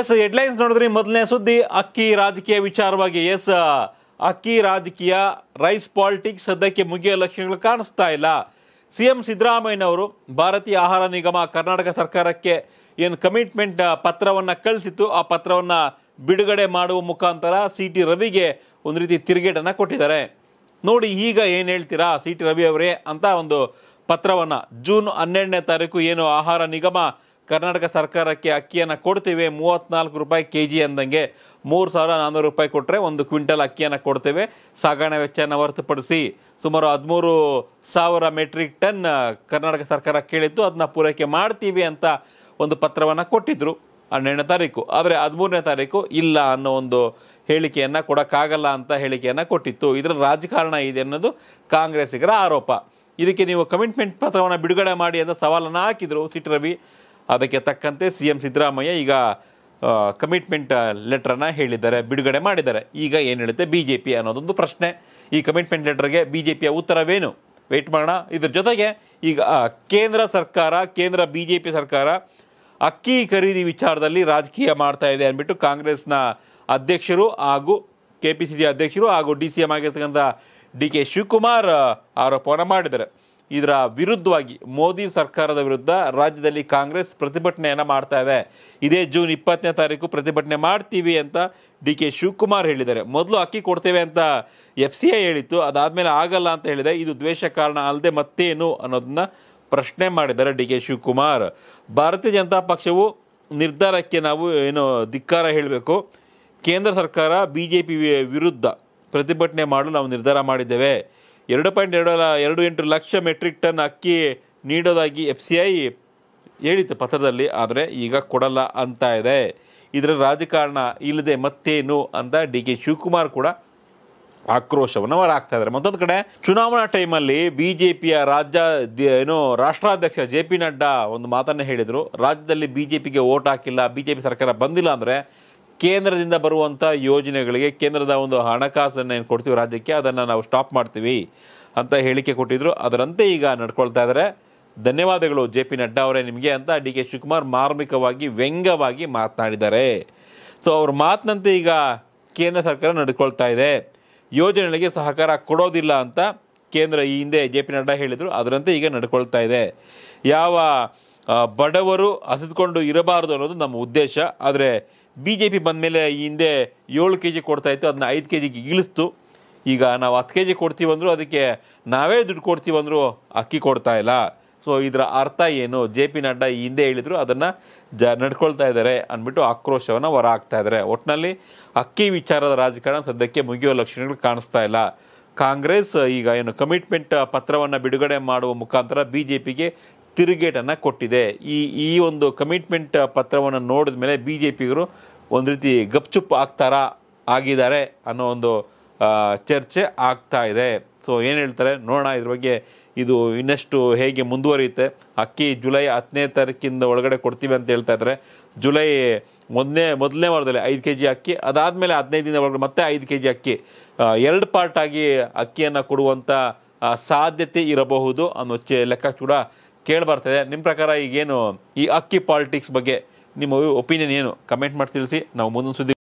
S headlines ನೋಡಿದ್ರಿ ಮೊದಲನೇ ಸುದ್ದಿ ಅಕ್ಕಿ ರಾಜಕೀಯ ವಿಚಾರವಾಗಿ ಎಸ್ ಅಕ್ಕಿ ರಾಜಕೀಯ ರೈಸ್ ಪಾಲಿಟಿಕ್ಸ್ ಸದ್ಯಕ್ಕೆ ಮುಗಿಯೋ ಲಕ್ಷಣಗಳು ಕಾಣಿಸ್ತಾ ಇಲ್ಲ ಸಿ ಎಂ ಸಿದ್ದರಾಮಯ್ಯನವರು ಭಾರತೀಯ ಆಹಾರ ನಿಗಮ ಕರ್ನಾಟಕ ಸರ್ಕಾರಕ್ಕೆ ಏನು ಕಮಿಟ್ಮೆಂಟ್ ಪತ್ರವನ್ನು ಕಳಿಸಿತ್ತು ಆ ಪತ್ರವನ್ನು ಬಿಡುಗಡೆ ಮಾಡುವ ಮುಖಾಂತರ ಸಿ ಟಿ ರವಿಗೆ ಒಂದು ರೀತಿ ತಿರುಗೇಟನ್ನು ಕೊಟ್ಟಿದ್ದಾರೆ ನೋಡಿ ಈಗ ಏನು ಹೇಳ್ತೀರಾ ಸಿ ಟಿ ರವಿ ಅವರೇ ಅಂತ ಒಂದು ಪತ್ರವನ್ನು ಜೂನ್ ಹನ್ನೆರಡನೇ ತಾರೀಕು ಏನು ಆಹಾರ ನಿಗಮ ಕರ್ನಾಟಕ ಸರ್ಕಾರಕ್ಕೆ ಅಕ್ಕಿಯನ್ನು ಕೊಡ್ತೀವಿ ಮೂವತ್ತ್ನಾಲ್ಕು ರೂಪಾಯಿ ಕೆ ಜಿ ಅಂದಂಗೆ ಮೂರು ಸಾವಿರ ನಾನ್ನೂರು ರೂಪಾಯಿ ಕೊಟ್ಟರೆ ಒಂದು ಕ್ವಿಂಟಲ್ ಅಕ್ಕಿಯನ್ನು ಕೊಡ್ತೇವೆ ಸಾಗಣೆ ವೆಚ್ಚವನ್ನು ಹೊರತುಪಡಿಸಿ ಸುಮಾರು ಹದಿಮೂರು ಸಾವಿರ ಮೆಟ್ರಿಕ್ ಟನ್ ಕರ್ನಾಟಕ ಸರ್ಕಾರ ಕೇಳಿದ್ದು ಅದನ್ನ ಪೂರೈಕೆ ಮಾಡ್ತೀವಿ ಅಂತ ಒಂದು ಪತ್ರವನ್ನು ಕೊಟ್ಟಿದ್ದರು ಹನ್ನೆರಡನೇ ತಾರೀಕು ಆದರೆ ಹದಿಮೂರನೇ ತಾರೀಕು ಇಲ್ಲ ಅನ್ನೋ ಒಂದು ಹೇಳಿಕೆಯನ್ನು ಕೊಡೋಕ್ಕಾಗಲ್ಲ ಅಂತ ಹೇಳಿಕೆಯನ್ನು ಕೊಟ್ಟಿತ್ತು ಇದರ ರಾಜಕಾರಣ ಇದೆ ಅನ್ನೋದು ಕಾಂಗ್ರೆಸ್ಸಿಗರ ಆರೋಪ ಇದಕ್ಕೆ ನೀವು ಕಮಿಟ್ಮೆಂಟ್ ಪತ್ರವನ್ನು ಬಿಡುಗಡೆ ಮಾಡಿ ಅಂತ ಸವಾಲನ್ನು ಹಾಕಿದರು ಸಿಟಿ ರವಿ ಅದಕ್ಕೆ ತಕ್ಕಂತೆ ಸಿ ಎಂ ಸಿದ್ದರಾಮಯ್ಯ ಈಗ ಕಮಿಟ್ಮೆಂಟ್ ಲೆಟ್ರನ್ನು ಹೇಳಿದ್ದಾರೆ ಬಿಡುಗಡೆ ಮಾಡಿದ್ದಾರೆ ಈಗ ಏನು ಹೇಳುತ್ತೆ ಬಿ ಜೆ ಪಿ ಅನ್ನೋದೊಂದು ಪ್ರಶ್ನೆ ಈ ಕಮಿಟ್ಮೆಂಟ್ ಲೆಟ್ರಿಗೆ ಬಿ ಜೆ ಪಿಯ ಉತ್ತರವೇನು ವೆಯ್ಟ್ ಮಾಡೋಣ ಇದ್ರ ಜೊತೆಗೆ ಈಗ ಕೇಂದ್ರ ಸರ್ಕಾರ ಕೇಂದ್ರ ಬಿ ಜೆ ಪಿ ಸರ್ಕಾರ ಅಕ್ಕಿ ಖರೀದಿ ವಿಚಾರದಲ್ಲಿ ರಾಜಕೀಯ ಮಾಡ್ತಾ ಇದೆ ಅಂದ್ಬಿಟ್ಟು ಕಾಂಗ್ರೆಸ್ನ ಅಧ್ಯಕ್ಷರು ಹಾಗೂ ಕೆ ಪಿ ಸಿ ಸಿ ಅಧ್ಯಕ್ಷರು ಹಾಗೂ ಡಿ ಸಿ ಎಂ ಆಗಿರ್ತಕ್ಕಂಥ ಡಿ ಕೆ ಶಿವಕುಮಾರ್ ಆರೋಪವನ್ನು ಮಾಡಿದ್ದಾರೆ ಇದರ ವಿರುದ್ಧವಾಗಿ ಮೋದಿ ಸರ್ಕಾರದ ವಿರುದ್ಧ ರಾಜ್ಯದಲ್ಲಿ ಕಾಂಗ್ರೆಸ್ ಪ್ರತಿಭಟನೆಯನ್ನು ಮಾಡ್ತಾ ಇದೆ ಇದೇ ಜೂನ್ ಇಪ್ಪತ್ತನೇ ತಾರೀಕು ಪ್ರತಿಭಟನೆ ಮಾಡ್ತೀವಿ ಅಂತ ಡಿ ಕೆ ಶಿವಕುಮಾರ್ ಹೇಳಿದ್ದಾರೆ ಮೊದಲು ಅಕ್ಕಿ ಕೊಡ್ತೇವೆ ಅಂತ ಎಫ್ ಸಿ ಐ ಹೇಳಿತ್ತು ಅದಾದಮೇಲೆ ಆಗಲ್ಲ ಅಂತ ಹೇಳಿದೆ ಇದು ದ್ವೇಷ ಕಾರಣ ಅಲ್ಲದೆ ಮತ್ತೇನು ಅನ್ನೋದನ್ನ ಪ್ರಶ್ನೆ ಮಾಡಿದ್ದಾರೆ ಡಿ ಕೆ ಶಿವಕುಮಾರ್ ಭಾರತೀಯ ಜನತಾ ಪಕ್ಷವು ನಿರ್ಧಾರಕ್ಕೆ ನಾವು ಏನು ಧಿಕ್ಕಾರ ಹೇಳಬೇಕು ಕೇಂದ್ರ ಸರ್ಕಾರ ಬಿ ಜೆ ಪಿ ವಿರುದ್ಧ ಪ್ರತಿಭಟನೆ ಮಾಡಲು ನಾವು ನಿರ್ಧಾರ ಮಾಡಿದ್ದೇವೆ ಎರಡು ಪಾಯಿಂಟ್ ಎರಡು ಎರಡು ಎಂಟು ಲಕ್ಷ ಮೆಟ್ರಿಕ್ ಟನ್ ಅಕ್ಕಿ ನೀಡೋದಾಗಿ ಎಫ್ ಸಿ ಐ ಹೇಳಿತ್ತು ಪತ್ರದಲ್ಲಿ ಆದರೆ ಈಗ ಕೊಡಲ್ಲ ಅಂತ ಇದೆ ಇದರ ರಾಜಕಾರಣ ಇಲ್ಲದೆ ಮತ್ತೇನು ಅಂತ ಡಿ ಕೆ ಶಿವಕುಮಾರ್ ಕೂಡ ಆಕ್ರೋಶವನ್ನು ಆಗ್ತಾ ಇದ್ದಾರೆ ಮತ್ತೊಂದು ಕಡೆ ಚುನಾವಣಾ ಟೈಮಲ್ಲಿ ಬಿ ಜೆ ಪಿಯ ರಾಜ್ಯ ಏನು ರಾಷ್ಟ್ರಾಧ್ಯಕ್ಷ ಜೆ ಪಿ ನಡ್ಡಾ ಒಂದು ಮಾತನ್ನು ಹೇಳಿದರು ರಾಜ್ಯದಲ್ಲಿ ಬಿ ಜೆ ಪಿಗೆ ಓಟ್ ಹಾಕಿಲ್ಲ ಬಿ ಜೆ ಪಿ ಸರ್ಕಾರ ಬಂದಿಲ್ಲ ಅಂದರೆ ಕೇಂದ್ರದಿಂದ ಬರುವಂಥ ಯೋಜನೆಗಳಿಗೆ ಕೇಂದ್ರದ ಒಂದು ಹಣಕಾಸನ್ನು ಏನು ಕೊಡ್ತೀವಿ ರಾಜ್ಯಕ್ಕೆ ಅದನ್ನು ನಾವು ಸ್ಟಾಪ್ ಮಾಡ್ತೀವಿ ಅಂತ ಹೇಳಿಕೆ ಕೊಟ್ಟಿದ್ದರು ಅದರಂತೆ ಈಗ ನಡ್ಕೊಳ್ತಾ ಇದ್ದಾರೆ ಧನ್ಯವಾದಗಳು ಜೆ ಪಿ ನಡ್ಡಾ ಅವರೇ ನಿಮಗೆ ಅಂತ ಡಿ ಕೆ ಶಿವಕುಮಾರ್ ಮಾರ್ಮಿಕವಾಗಿ ವ್ಯಂಗ್ಯವಾಗಿ ಮಾತನಾಡಿದ್ದಾರೆ ಸೊ ಅವ್ರ ಮಾತಿನಂತೆ ಈಗ ಕೇಂದ್ರ ಸರ್ಕಾರ ನಡ್ಕೊಳ್ತಾ ಇದೆ ಯೋಜನೆಗಳಿಗೆ ಸಹಕಾರ ಕೊಡೋದಿಲ್ಲ ಅಂತ ಕೇಂದ್ರ ಈ ಹಿಂದೆ ಜೆ ಪಿ ನಡ್ಡಾ ಹೇಳಿದರು ಅದರಂತೆ ಈಗ ನಡ್ಕೊಳ್ತಾ ಇದೆ ಯಾವ ಬಡವರು ಹಸಿದುಕೊಂಡು ಇರಬಾರದು ಅನ್ನೋದು ನಮ್ಮ ಉದ್ದೇಶ ಆದರೆ ಬಿ ಜೆ ಪಿ ಬಂದ ಮೇಲೆ ಈ ಹಿಂದೆ ಏಳು ಕೆ ಜಿ ಕೊಡ್ತಾಯಿತ್ತು ಅದನ್ನ ಐದು ಕೆ ಜಿಗೆ ಇಳಿಸ್ತು ಈಗ ನಾವು ಹತ್ತು ಕೆ ಜಿ ಕೊಡ್ತೀವಂದ್ರು ಅದಕ್ಕೆ ನಾವೇ ದುಡ್ಡು ಕೊಡ್ತೀವಂದ್ರು ಅಕ್ಕಿ ಕೊಡ್ತಾ ಇಲ್ಲ ಸೊ ಇದರ ಅರ್ಥ ಏನು ಜೆ ಪಿ ನಡ್ಡಾ ಈ ಹಿಂದೆ ಹೇಳಿದ್ರು ಅದನ್ನು ಜ ನಡ್ಕೊಳ್ತಾ ಇದ್ದಾರೆ ಅಂದ್ಬಿಟ್ಟು ಆಕ್ರೋಶವನ್ನು ಹೊರ ಹಾಕ್ತಾ ಇದ್ದಾರೆ ಒಟ್ಟಿನಲ್ಲಿ ಅಕ್ಕಿ ವಿಚಾರದ ರಾಜಕಾರಣ ಸದ್ಯಕ್ಕೆ ಮುಗಿಯುವ ಲಕ್ಷಣಗಳು ಕಾಣಿಸ್ತಾ ಇಲ್ಲ ಕಾಂಗ್ರೆಸ್ ಈಗ ಏನು ಕಮಿಟ್ಮೆಂಟ್ ಪತ್ರವನ್ನು ಬಿಡುಗಡೆ ಮಾಡುವ ಮುಖಾಂತರ ಬಿ ಜೆ ಪಿಗೆ ತಿರುಗೇಟನ್ನು ಕೊಟ್ಟಿದೆ ಈ ಈ ಒಂದು ಕಮಿಟ್ಮೆಂಟ್ ಪತ್ರವನ್ನು ನೋಡಿದ ಮೇಲೆ ಬಿ ಜೆ ಪಿಗರು ಒಂದು ರೀತಿ ಗಪ್ಚುಪ್ ಆಗ್ತಾರ ಆಗಿದ್ದಾರೆ ಅನ್ನೋ ಒಂದು ಚರ್ಚೆ ಆಗ್ತಾ ಇದೆ ಸೊ ಏನು ಹೇಳ್ತಾರೆ ನೋಡೋಣ ಇದ್ರ ಬಗ್ಗೆ ಇದು ಇನ್ನಷ್ಟು ಹೇಗೆ ಮುಂದುವರಿಯುತ್ತೆ ಅಕ್ಕಿ ಜುಲೈ ಹತ್ತನೇ ತಾರೀಕಿಂದ ಒಳಗಡೆ ಕೊಡ್ತೀವಿ ಅಂತ ಹೇಳ್ತಾ ಇದ್ದಾರೆ ಜುಲೈ ಮೊದಲೇ ಮೊದಲನೇ ವಾರದಲ್ಲಿ ಐದು ಕೆ ಜಿ ಅಕ್ಕಿ ಅದಾದಮೇಲೆ ಹದಿನೈದು ದಿನ ಒಳಗಡೆ ಮತ್ತೆ ಐದು ಕೆ ಜಿ ಅಕ್ಕಿ ಎರಡು ಪಾರ್ಟಾಗಿ ಅಕ್ಕಿಯನ್ನು ಕೊಡುವಂಥ ಸಾಧ್ಯತೆ ಇರಬಹುದು ಅನ್ನೋ ಚೆ ಕೂಡ ಕೇಳಿಬರ್ತಿದೆ ನಿಮ್ಮ ಪ್ರಕಾರ ಈಗೇನು ಈ ಅಕ್ಕಿ ಪಾಲಿಟಿಕ್ಸ್ ಬಗ್ಗೆ ನಿಮ್ಮ ಒಪಿನಿಯನ್ ಏನು ಕಮೆಂಟ್ ಮಾಡಿ ತಿಳಿಸಿ ನಾವು ಮುಂದೊಂದು ಸುದ್ದಿ